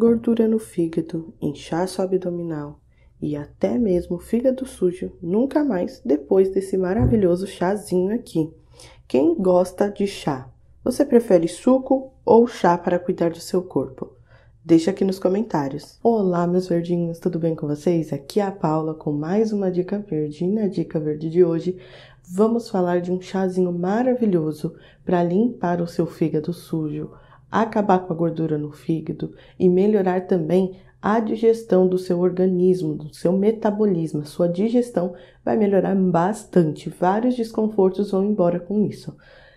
gordura no fígado, inchaço abdominal e até mesmo fígado sujo nunca mais depois desse maravilhoso chazinho aqui. Quem gosta de chá? Você prefere suco ou chá para cuidar do seu corpo? Deixa aqui nos comentários. Olá, meus verdinhos, tudo bem com vocês? Aqui é a Paula com mais uma dica verde. E na dica verde de hoje, vamos falar de um chazinho maravilhoso para limpar o seu fígado sujo, acabar com a gordura no fígado e melhorar também a digestão do seu organismo, do seu metabolismo, a sua digestão vai melhorar bastante. Vários desconfortos vão embora com isso.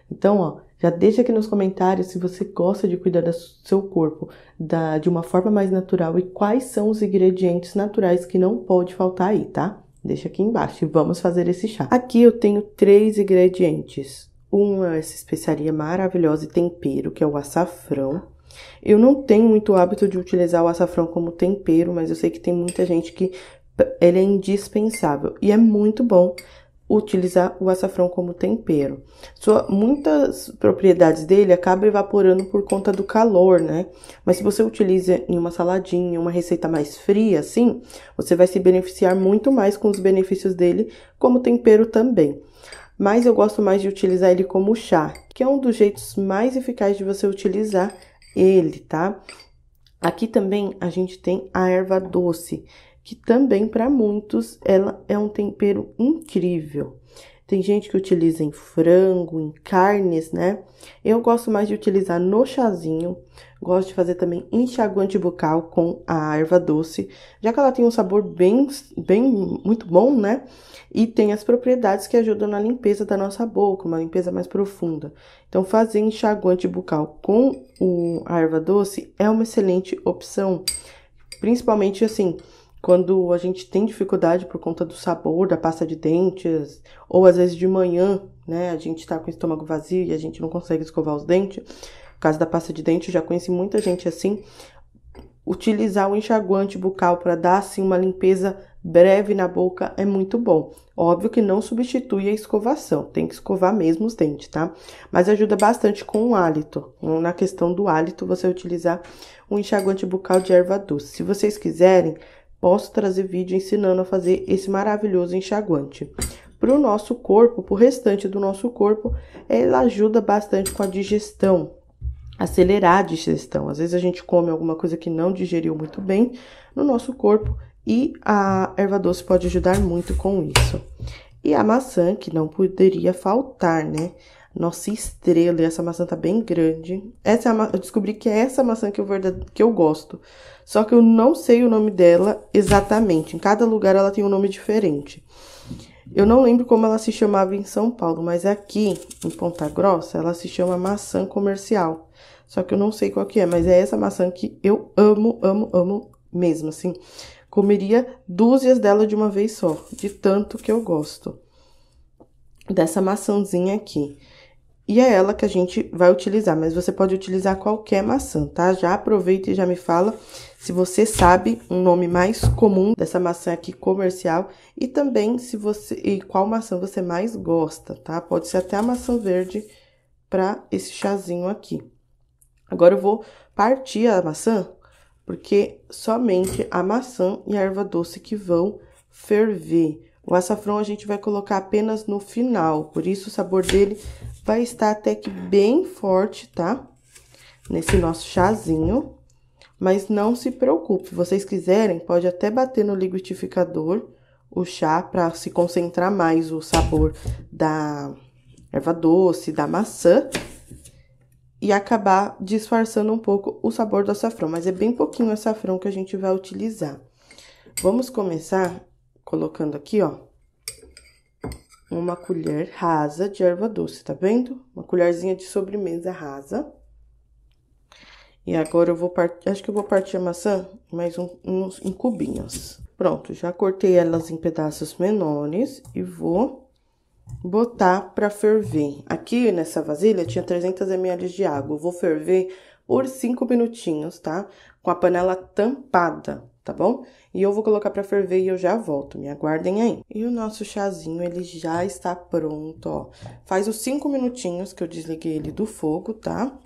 Então, ó, já deixa aqui nos comentários se você gosta de cuidar do seu corpo da, de uma forma mais natural e quais são os ingredientes naturais que não pode faltar aí, tá? Deixa aqui embaixo e vamos fazer esse chá. Aqui eu tenho três ingredientes uma essa especiaria maravilhosa e tempero, que é o açafrão. Eu não tenho muito hábito de utilizar o açafrão como tempero, mas eu sei que tem muita gente que ele é indispensável e é muito bom utilizar o açafrão como tempero. Sua, muitas propriedades dele acabam evaporando por conta do calor, né? Mas se você utiliza em uma saladinha, uma receita mais fria, assim, você vai se beneficiar muito mais com os benefícios dele como tempero também mas eu gosto mais de utilizar ele como chá, que é um dos jeitos mais eficazes de você utilizar ele, tá? Aqui também a gente tem a erva doce, que também para muitos ela é um tempero incrível. Tem gente que utiliza em frango, em carnes, né? Eu gosto mais de utilizar no chazinho. Gosto de fazer também enxaguante bucal com a erva doce, já que ela tem um sabor bem, bem muito bom, né? E tem as propriedades que ajudam na limpeza da nossa boca, uma limpeza mais profunda. Então, fazer enxaguante bucal com o, a erva doce é uma excelente opção, principalmente assim quando a gente tem dificuldade por conta do sabor da pasta de dentes, ou às vezes de manhã, né, a gente tá com o estômago vazio e a gente não consegue escovar os dentes. No caso da pasta de dente, eu já conheci muita gente assim. Utilizar o enxaguante bucal para dar assim uma limpeza breve na boca é muito bom. Óbvio que não substitui a escovação, tem que escovar mesmo os dentes, tá? Mas ajuda bastante com o hálito. Na questão do hálito, você utilizar um enxaguante bucal de erva doce. Se vocês quiserem, posso trazer vídeo ensinando a fazer esse maravilhoso enxaguante. Para o nosso corpo, para o restante do nosso corpo, ela ajuda bastante com a digestão, acelerar a digestão. Às vezes a gente come alguma coisa que não digeriu muito bem no nosso corpo e a erva doce pode ajudar muito com isso. E a maçã, que não poderia faltar, né? Nossa, estrela, e essa maçã tá bem grande. Essa é ma... eu descobri que é essa maçã que eu, que eu gosto. Só que eu não sei o nome dela exatamente. Em cada lugar ela tem um nome diferente. Eu não lembro como ela se chamava em São Paulo, mas aqui em Ponta Grossa ela se chama maçã comercial. Só que eu não sei qual que é, mas é essa maçã que eu amo, amo, amo mesmo, assim. Comeria dúzias dela de uma vez só, de tanto que eu gosto dessa maçãzinha aqui. E é ela que a gente vai utilizar, mas você pode utilizar qualquer maçã, tá? Já aproveita e já me fala se você sabe um nome mais comum dessa maçã aqui comercial e também se você e qual maçã você mais gosta, tá? Pode ser até a maçã verde para esse chazinho aqui. Agora eu vou partir a maçã, porque somente a maçã e a erva doce que vão ferver. O açafrão a gente vai colocar apenas no final, por isso o sabor dele Vai estar até que bem forte, tá? Nesse nosso chazinho. Mas não se preocupe, se vocês quiserem, pode até bater no liquidificador o chá para se concentrar mais o sabor da erva doce, da maçã e acabar disfarçando um pouco o sabor do açafrão, mas é bem pouquinho açafrão que a gente vai utilizar. Vamos começar colocando aqui, ó, uma colher rasa de erva doce, tá vendo? Uma colherzinha de sobremesa rasa. E agora eu vou partir, acho que eu vou partir a maçã mais um, uns, em cubinhos. Pronto, já cortei elas em pedaços menores e vou botar para ferver. Aqui nessa vasilha tinha 300 ml de água, eu vou ferver por 5 minutinhos, tá? Com a panela tampada tá bom? E eu vou colocar para ferver e eu já volto, me aguardem aí. E o nosso chazinho, ele já está pronto, ó. Faz os cinco minutinhos que eu desliguei ele do fogo, tá?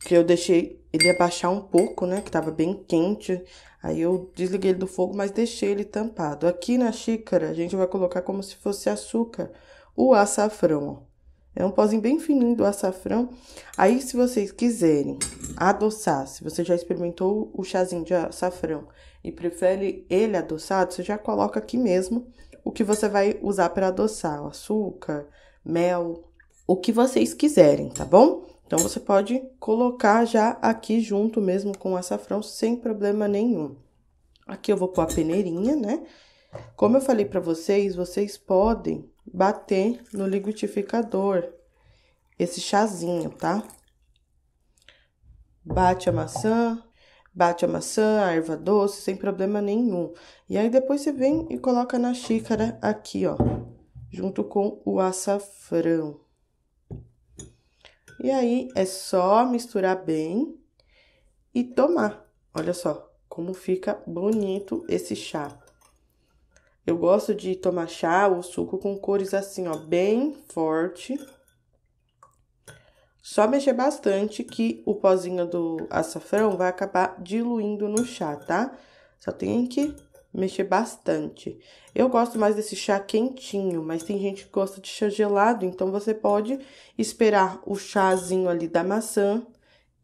Que eu deixei ele abaixar um pouco, né, que tava bem quente. Aí eu desliguei ele do fogo, mas deixei ele tampado. Aqui na xícara, a gente vai colocar como se fosse açúcar, o açafrão, ó. É um pozinho bem fininho do açafrão. Aí, se vocês quiserem adoçar, se você já experimentou o chazinho de açafrão e prefere ele adoçado, você já coloca aqui mesmo o que você vai usar para adoçar: açúcar, mel, o que vocês quiserem, tá bom? Então, você pode colocar já aqui junto mesmo com o açafrão, sem problema nenhum. Aqui eu vou pôr a peneirinha, né? Como eu falei para vocês, vocês podem bater no liquidificador esse chazinho, tá? Bate a maçã, bate a maçã, a erva doce, sem problema nenhum. E aí depois você vem e coloca na xícara aqui, ó, junto com o açafrão. E aí é só misturar bem e tomar. Olha só como fica bonito esse chá. Eu gosto de tomar chá ou suco com cores assim, ó, bem forte. Só mexer bastante que o pozinho do açafrão vai acabar diluindo no chá, tá? Só tem que mexer bastante. Eu gosto mais desse chá quentinho, mas tem gente que gosta de chá gelado, então você pode esperar o chazinho ali da maçã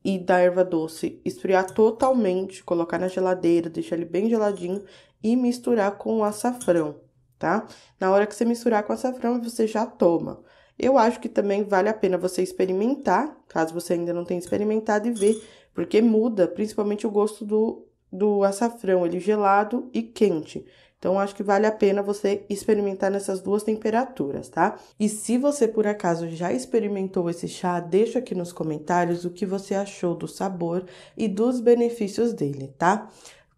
e da erva doce esfriar totalmente, colocar na geladeira, deixar ele bem geladinho e misturar com o açafrão, tá? Na hora que você misturar com o açafrão, você já toma. Eu acho que também vale a pena você experimentar, caso você ainda não tenha experimentado, e ver, porque muda principalmente o gosto do, do açafrão, ele gelado e quente. Então, acho que vale a pena você experimentar nessas duas temperaturas, tá? E se você por acaso já experimentou esse chá, deixa aqui nos comentários o que você achou do sabor e dos benefícios dele, tá?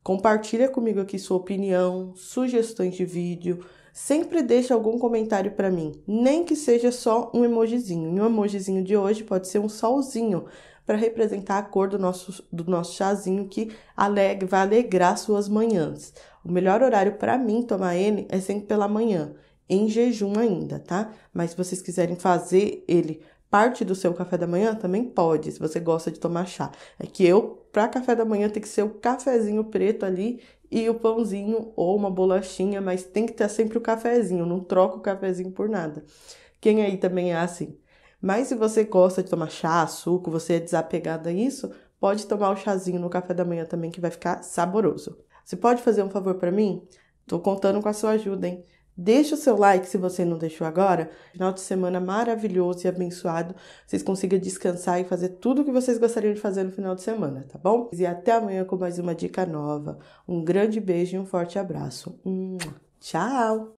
Compartilha comigo aqui sua opinião, sugestões de vídeo, sempre deixa algum comentário para mim, nem que seja só um emojizinho. E um emojizinho de hoje pode ser um solzinho para representar a cor do nosso, do nosso chazinho que alegre, vai alegrar suas manhãs. O melhor horário para mim tomar ele é sempre pela manhã, em jejum ainda, tá? Mas se vocês quiserem fazer ele parte do seu café da manhã, também pode, se você gosta de tomar chá. É que eu, para café da manhã, tem que ser o cafezinho preto ali e o pãozinho ou uma bolachinha, mas tem que ter sempre o cafezinho, não troco o cafezinho por nada. Quem aí também é assim. Mas se você gosta de tomar chá, suco, você é desapegada a isso, pode tomar o chazinho no café da manhã também que vai ficar saboroso. Você pode fazer um favor para mim? Tô contando com a sua ajuda, hein? Deixe o seu like se você não deixou agora. Final de semana maravilhoso e abençoado. Vocês consigam descansar e fazer tudo o que vocês gostariam de fazer no final de semana, tá bom? E até amanhã com mais uma dica nova. Um grande beijo e um forte abraço. Tchau!